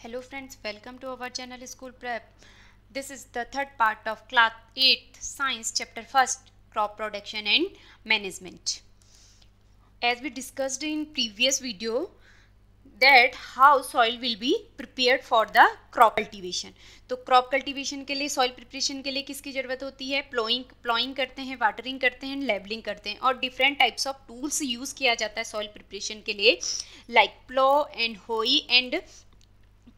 Hello friends welcome to our channel school prep this is the third part of class eight science chapter first crop production and management as we discussed in previous video that how soil will be prepare for the crop cultivation तो crop cultivation के लिए soil preparation के लिए किसकी ज़रूरत होती है ploughing ploughing करते हैं वाटरिंग करते हैं लेबलिंग करते हैं और different types of tools use किया जाता है सॉइल प्रिपरेशन के लिए like plough and hoe and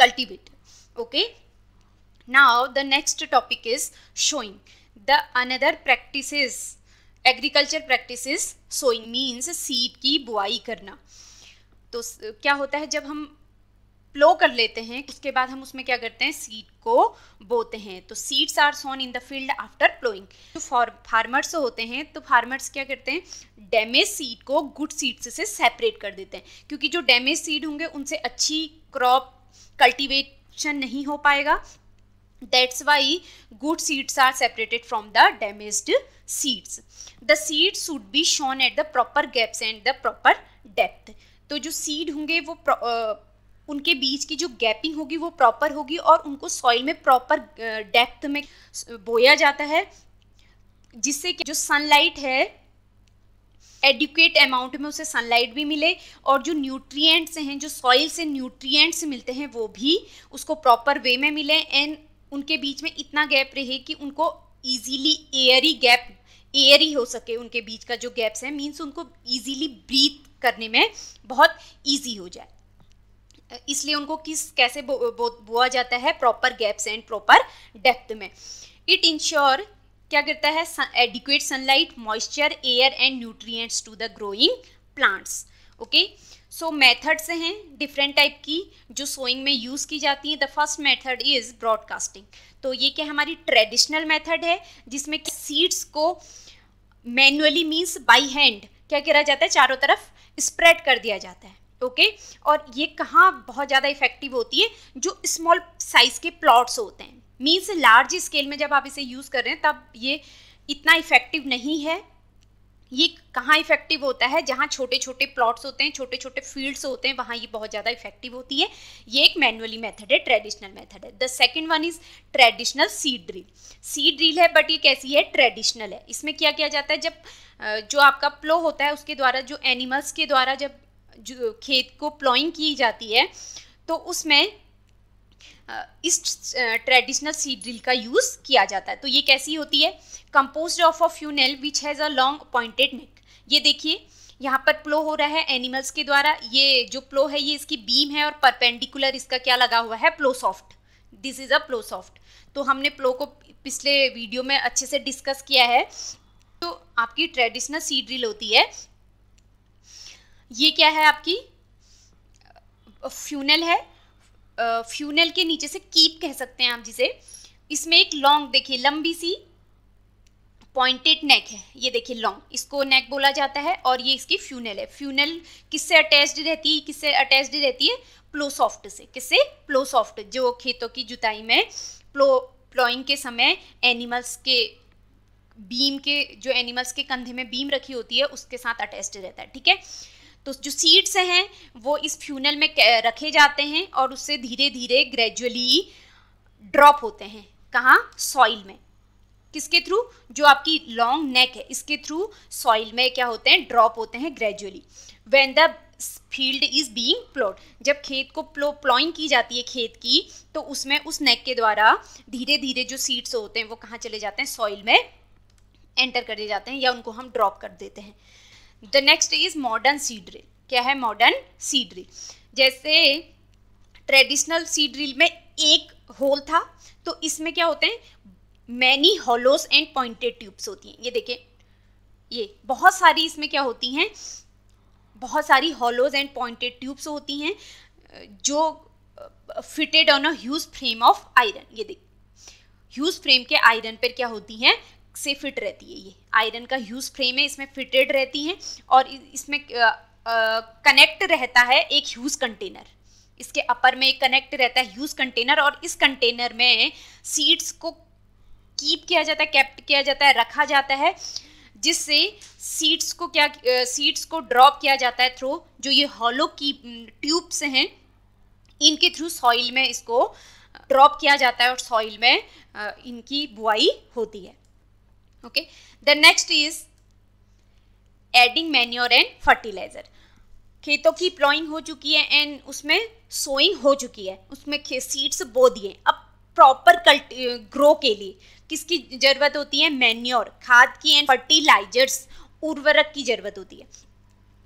cultivator okay now the next topic is showing the another practices agriculture practices sowing means seed की बुआई करना तो क्या होता है जब हम प्लो कर लेते हैं उसके बाद हम उसमें क्या करते हैं सीड को बोते हैं तो seeds are sown in the field after ploughing जो फॉर फार्मर्स होते हैं तो फार्मर्स क्या करते हैं डैमेज सीड को गुड सीड्स से सेपरेट कर देते हैं क्योंकि जो डैमेज सीड होंगे उनसे अच्छी क्रॉप कल्टिवेशन नहीं हो पाएगा that's why good seeds are separated from the damage seeds the seed should be sown at the proper gaps and the proper depth तो जो सीड होंगे वो उनके बीच की जो गैपिंग होगी वो प्रॉपर होगी और उनको सॉइल में प्रॉपर डेप्थ में बोया जाता है जिससे कि जो सनलाइट है एडुकेट अमाउंट में उसे सनलाइट भी मिले और जो न्यूट्रिएंट्स हैं जो सॉइल से न्यूट्रिएंट्स मिलते हैं वो भी उसको प्रॉपर वे में मिले एंड उनके बीच में इतना गैप रहे कि उनको इजीली एयरी गैप एयरी हो सके उनके बीच का जो गैप्स है मीन्स उनको ईजीली ब्रीथ करने में बहुत ईजी हो जाए इसलिए उनको किस कैसे बो, बो, बोआ जाता है proper gaps and proper depth में इट इंश्योर क्या करता है adequate sunlight moisture air and nutrients to the growing plants okay so methods हैं डिफरेंट टाइप की जो सोइंग में यूज़ की जाती हैं the first method is broadcasting तो ये क्या हमारी ट्रेडिशनल मेथड है जिसमें सीड्स को मैनुअली मीन्स बाई हैंड क्या करा जाता है चारों तरफ स्प्रेड कर दिया जाता है ओके okay? और ये कहाँ बहुत ज़्यादा इफेक्टिव होती है जो स्मॉल साइज़ के प्लॉट्स होते हैं मीन्स लार्ज स्केल में जब आप इसे यूज़ कर रहे हैं तब ये इतना इफ़ेक्टिव नहीं है ये कहाँ इफेक्टिव होता है जहाँ छोटे छोटे प्लॉट्स होते हैं छोटे छोटे फील्ड्स होते हैं वहाँ ये बहुत ज़्यादा इफेक्टिव होती है ये एक मैनुअली मेथड है ट्रेडिशनल मेथड है the second one is traditional seed drill seed drill है बट ये कैसी है ट्रेडिशनल है इसमें क्या किया जाता है जब जो आपका प्लो होता है उसके द्वारा जो एनिमल्स के द्वारा जब जो खेत को प्लोइंग की जाती है तो उसमें इस ट्रेडिशनल सीड ड्रिल का यूज़ किया जाता है तो ये कैसी होती है compose of a funnel which has a long pointed neck ये देखिए यहाँ पर प्लो हो रहा है एनिमल्स के द्वारा ये जो प्लो है ये इसकी बीम है और परपेंडिकुलर इसका क्या लगा हुआ है plough shaft this is a plough shaft तो हमने प्लो को पिछले वीडियो में अच्छे से डिस्कस किया है तो आपकी ट्रेडिशनल सी ड्रिल होती है ये क्या है आपकी फ्यूनल है फ्यूनल के नीचे से कीप कह सकते हैं आप जिसे इसमें एक लॉन्ग देखिए लंबी सी पॉइंटेड नेक है ये देखिए लॉन्ग इसको नेक बोला जाता है और ये इसकी फ्यूनल है फ्यूनल किससे अटैच्ड रहती है किससे अटैच्ड रहती है प्लोसॉफ्ट से किससे प्लोसॉफ्ट जो खेतों की जुताई में प्लो प्लोइंग के समय एनिमल्स के बीम के जो एनिमल्स के कंधे में बीम रखी होती है उसके साथ अटैच्ड रहता है ठीक है तो जो सीड्स हैं वो इस फ्यूनल में रखे जाते हैं और उससे धीरे धीरे ग्रेजुअली ड्रॉप होते हैं कहाँ सॉइल में किसके थ्रू जो आपकी लॉन्ग नेक है इसके थ्रू सॉइल में क्या होते हैं ड्रॉप होते हैं gradually when the field is being plot जब खेत को प्लो प्लॉइंग की जाती है खेत की तो उसमें उस नेक के द्वारा धीरे धीरे जो सीड्स होते हैं वो कहाँ चले जाते हैं सॉइल में एंटर कर दिए जाते हैं या उनको हम ड्रॉप कर देते हैं the next is modern seed drill क्या है मॉडर्न सी ड्रिल जैसे ट्रेडिशनल सी ड्रिल में एक होल था तो इसमें क्या होते हैं many hollows and pointed tubes होती हैं ये देखें ये बहुत सारी इसमें क्या होती हैं बहुत सारी हॉलोज एंड पॉइंटेड ट्यूब्स होती हैं जो fitted on a huge frame of iron ये देख ह्यूज फ्रेम के आयरन पर क्या होती हैं से फिट रहती है ये आयरन का ह्यूज फ्रेम है इसमें फिटेड रहती है और इसमें कनेक्ट रहता है एक ह्यूज कंटेनर इसके अपर में एक कनेक्ट रहता है ह्यूज कंटेनर और इस कंटेनर में सीड्स को कीप किया जाता है कैप्ट किया जाता है रखा जाता है जिससे सीड्स को क्या सीड्स को ड्रॉप किया जाता है थ्रो जो ये हॉलो की ट्यूब्स हैं इनके थ्रू सॉइल में इसको ड्रॉप किया जाता है और सॉइल में इनकी बुआई होती है okay the next is adding manure and fertilizer खेतों की प्लॉइंग हो चुकी है एंड उसमें सोइंग हो चुकी है उसमें सीड्स बो दिए अब प्रॉपर कल्ट ग्रो के लिए किसकी ज़रूरत होती है मैन्योर खाद की एंड फर्टिलाइजर्स उर्वरक की ज़रूरत होती है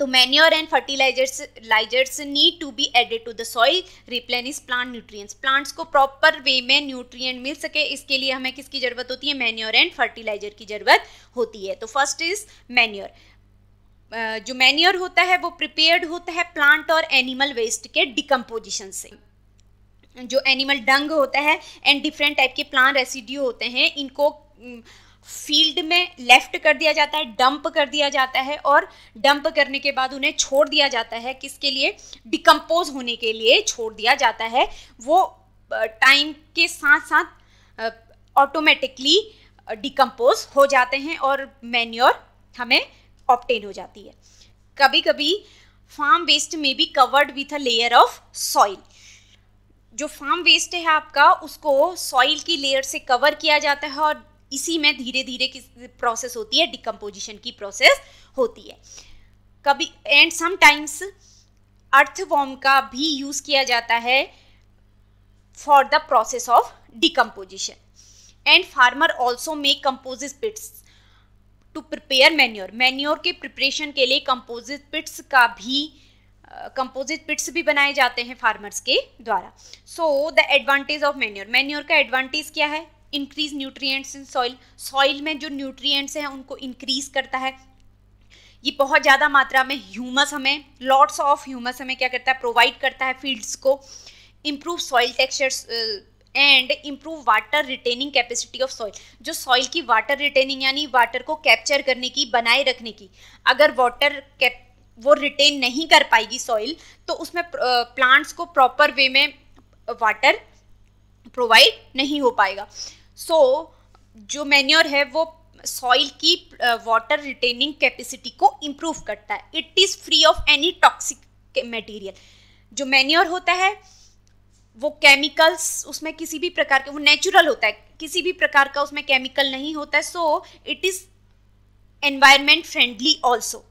तो मैन्योर एंड फर्टिलाइजर्स लाइजर्स need to be added to the soil replenish plant nutrients plants को प्रॉपर वे में न्यूट्रिएंट मिल सके इसके लिए हमें किसकी जरूरत होती है मैन्योर एंड फर्टिलाइजर की जरूरत होती है तो फर्स्ट इज मैन्योर जो मैन्योर होता है वो प्रिपेयर्ड होता है प्लांट और एनिमल वेस्ट के डिकम्पोजिशन से जो एनिमल डंग होता है एंड डिफरेंट टाइप के प्लांट रेसिड्यू होते हैं इनको फील्ड में लेफ्ट कर दिया जाता है डंप कर दिया जाता है और डंप करने के बाद उन्हें छोड़ दिया जाता है किसके लिए डिकम्पोज होने के लिए छोड़ दिया जाता है वो टाइम के साथ साथ ऑटोमेटिकली डिकम्पोज हो जाते हैं और मैन्योर हमें ऑप्टेन हो जाती है कभी कभी फार्म वेस्ट में भी covered with a layer of soil जो फार्म वेस्ट है आपका उसको सॉइल की लेयर से कवर किया जाता है और इसी में धीरे धीरे किस प्रोसेस होती है डिकम्पोजिशन की प्रोसेस होती है कभी एंड समटाइम्स अर्थवॉर्म का भी यूज़ किया जाता है for the process of decomposition and farmer also make composite pits to prepare manure manure के प्रिपरेशन के लिए कंपोजिट पिट्स का भी कंपोजिट uh, पिट्स भी बनाए जाते हैं फार्मर्स के द्वारा so the advantage of manure manure का एडवांटेज क्या है increase nutrients in soil soil में जो न्यूट्रिएंट्स हैं उनको इंक्रीज करता है ये बहुत ज़्यादा मात्रा में ह्यूमस हमें लॉट्स ऑफ ह्यूमस हमें क्या करता है प्रोवाइड करता है फील्ड्स को improve soil textures and improve water retaining capacity of soil जो सॉइल की वाटर रिटेनिंग यानी वाटर को कैप्चर करने की बनाए रखने की अगर वाटर कैप वो रिटेन नहीं कर पाएगी सॉइल तो उसमें प्लांट्स uh, को प्रॉपर वे में वाटर प्रोवाइड नहीं हो पाएगा सो so, जो मैन्योर है वो सॉइल की वाटर रिटेनिंग कैपेसिटी को इम्प्रूव करता है it is free of any toxic material जो मैन्योर होता है वो केमिकल्स उसमें किसी भी प्रकार के वो नेचुरल होता है किसी भी प्रकार का उसमें केमिकल नहीं होता है so it is environment friendly also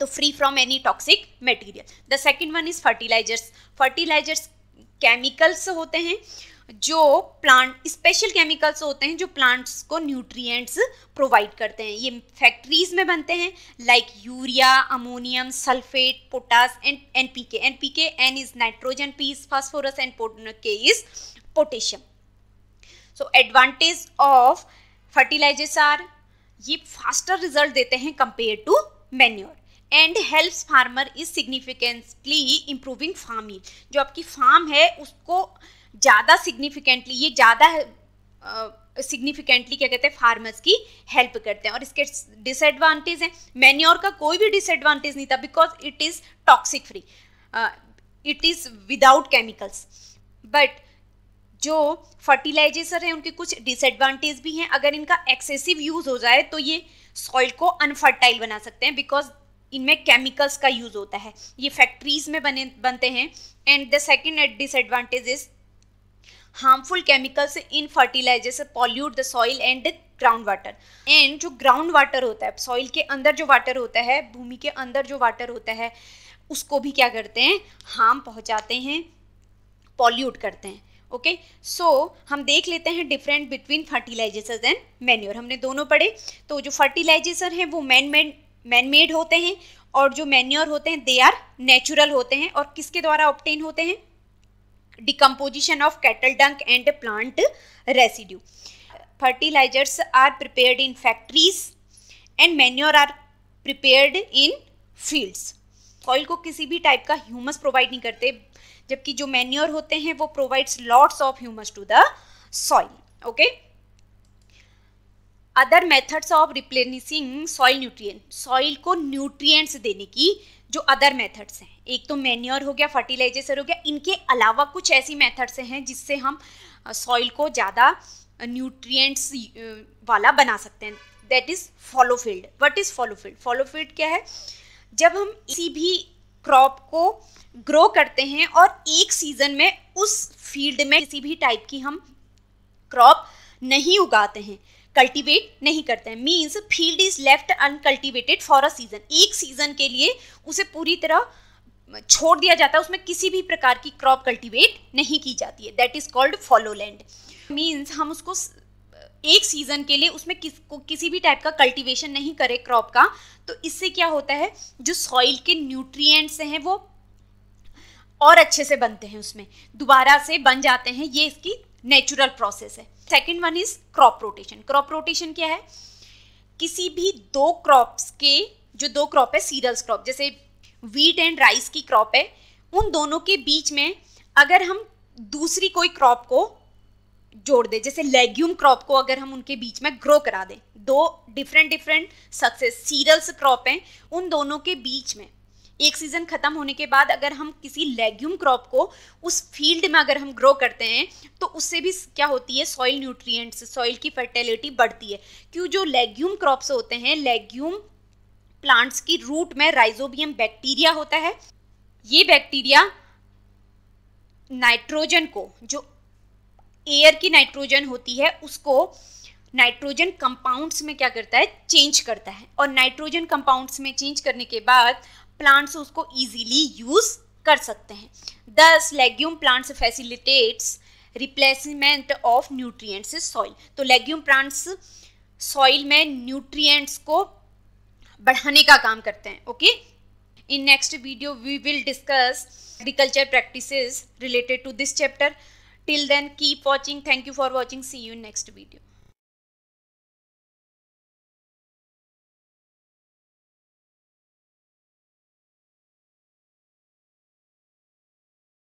तो free from any toxic material the second one is fertilizers fertilizers chemicals होते हैं जो प्लांट स्पेशल केमिकल्स होते हैं जो प्लांट्स को न्यूट्रिएंट्स प्रोवाइड करते हैं ये फैक्ट्रीज में बनते हैं like urea ammonium sulphate potash and N P K N P K N is nitrogen P is phosphorus and K is potassium so advantage of fertilizers are ये faster result देते हैं compare to manure and helps farmer is significantly improving farming जो आपकी farm है उसको ज़्यादा significantly ये ज़्यादा सिग्निफिकेंटली क्या कहते हैं फार्मर्स की हेल्प करते हैं और इसके डिसएडवांटेज हैं मैन्योर का कोई भी डिसएडवांटेज नहीं था because it is toxic free it is without chemicals but जो फर्टिलाइजेसर हैं उनके कुछ डिसएडवांटेज भी हैं अगर इनका एक्सेसिव यूज़ हो जाए तो ये सॉइल को अनफर्टाइल बना सकते हैं बिकॉज इनमें केमिकल्स का यूज़ होता है ये फैक्ट्रीज में बने बनते हैं and the second disadvantage is harmful chemicals इन फर्टिलाइजर से pollute the soil and ground water and जो ग्राउंड वाटर होता है सॉइल के अंदर जो वाटर होता है भूमि के अंदर जो वाटर होता है उसको भी क्या करते हैं हार्म पहुंचाते हैं पॉल्यूट करते हैं ओके okay? सो so, हम देख लेते हैं different between fertilizers and manure हमने दोनों पढ़े तो जो फर्टिलाइजेसर हैं वो मैन मेड मैन मेड होते हैं और जो मैन्योर होते हैं दे आर नेचुरल होते हैं और किसके द्वारा ऑप्टेन होते हैं decomposition of cattle dung and plant residue. Fertilizers are prepared in factories and manure are prepared in fields. Soil को किसी भी टाइप का ह्यूमस प्रोवाइड नहीं करते जबकि जो मैन्योर होते हैं वो provides lots of humus to the soil okay other methods of replenishing soil nutrient soil को न्यूट्रिएंट्स देने की जो अदर मेथड्स हैं एक तो मैन्योर हो गया फर्टिलाइजेसर हो गया इनके अलावा कुछ ऐसी मेथड्स हैं जिससे हम सॉइल को ज़्यादा न्यूट्रिएंट्स वाला बना सकते हैं that is fallow field what is fallow field fallow field क्या है जब हम इसी भी क्रॉप को ग्रो करते हैं और एक सीज़न में उस फील्ड में किसी भी टाइप की हम क्रॉप नहीं उगाते हैं कल्टीवेट नहीं करते हैं means field is left uncultivated for a season एक सीजन के लिए उसे पूरी तरह छोड़ दिया जाता है उसमें किसी भी प्रकार की क्रॉप कल्टीवेट नहीं की जाती है that is called fallow land means हम उसको एक सीज़न के लिए उसमें किस को किसी भी टाइप का कल्टीवेशन नहीं करे क्रॉप का तो इससे क्या होता है जो सॉइल के न्यूट्रिएंट्स हैं वो और अच्छे से बनते हैं उसमें दोबारा से बन जाते हैं ये इसकी नेचुरल प्रोसेस है second one is crop rotation crop rotation क्या है किसी भी दो क्रॉप्स के जो दो क्रॉप है सीरियल्स क्रॉप जैसे वीट एंड राइस की क्रॉप है उन दोनों के बीच में अगर हम दूसरी कोई क्रॉप को जोड़ दें जैसे लेग्यूम क्रॉप को अगर हम उनके बीच में ग्रो करा दें दो different different success cereals crop हैं उन दोनों के बीच में एक सीज़न ख़त्म होने के बाद अगर हम किसी लेग्यूम क्रॉप को उस फील्ड में अगर हम ग्रो करते हैं तो उससे भी क्या होती है सॉइल न्यूट्रिएंट्स सॉइल की फर्टिलिटी बढ़ती है क्यों जो लेग्यूम क्रॉप्स होते हैं लेग्यूम प्लांट्स की रूट में राइजोबियम बैक्टीरिया होता है ये बैक्टीरिया नाइट्रोजन को जो एयर की नाइट्रोजन होती है उसको नाइट्रोजन कंपाउंड्स में क्या करता है चेंज करता है और नाइट्रोजन कंपाउंड्स में चेंज करने के बाद प्लांट्स उसको ईजीली यूज़ कर सकते हैं thus legume plants facilitates replacement of nutrients soil तो लेग्यूम प्लांट्स सॉइल में न्यूट्रिएंट्स को बढ़ाने का काम करते हैं okay in next video we will discuss agriculture practices related to this chapter till then keep watching thank you for watching see you next video